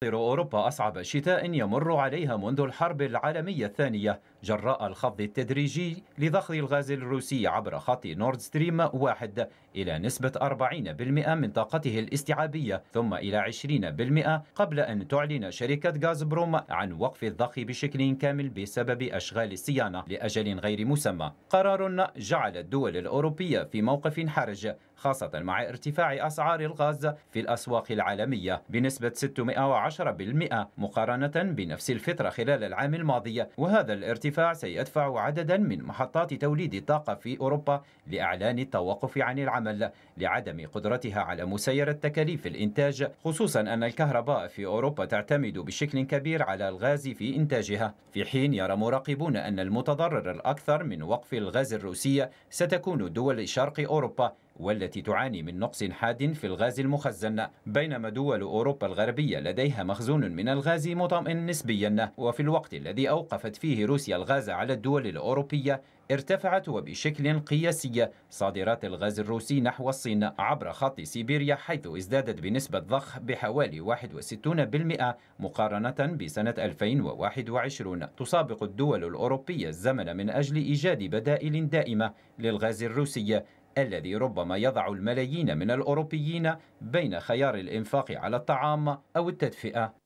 تنتظر أوروبا أصعب شتاء يمر عليها منذ الحرب العالمية الثانية جراء الخفض التدريجي لضخ الغاز الروسي عبر خط نورد ستريم واحد إلى نسبة 40% من طاقته الاستيعابية ثم إلى 20% قبل أن تعلن شركة غازبروم عن وقف الضخ بشكل كامل بسبب أشغال الصيانة لأجل غير مسمى قرار جعل الدول الأوروبية في موقف حرج خاصة مع ارتفاع أسعار الغاز في الأسواق العالمية بنسبة 610 10% مقارنة بنفس الفترة خلال العام الماضي وهذا الارتفاع سيدفع عددا من محطات توليد الطاقة في أوروبا لإعلان التوقف عن العمل لعدم قدرتها على مسايرة تكاليف الإنتاج خصوصا أن الكهرباء في أوروبا تعتمد بشكل كبير على الغاز في إنتاجها في حين يرى مراقبون أن المتضرر الأكثر من وقف الغاز الروسي ستكون دول شرق أوروبا والتي تعاني من نقص حاد في الغاز المخزن بينما دول أوروبا الغربية لديها مخزون من الغاز مطمئن نسبيا وفي الوقت الذي أوقفت فيه روسيا الغاز على الدول الأوروبية ارتفعت وبشكل قياسي صادرات الغاز الروسي نحو الصين عبر خط سيبيريا حيث ازدادت بنسبة ضخ بحوالي 61% مقارنة بسنة 2021 تسابق الدول الأوروبية الزمن من أجل إيجاد بدائل دائمة للغاز الروسي الذي ربما يضع الملايين من الأوروبيين بين خيار الإنفاق على الطعام أو التدفئة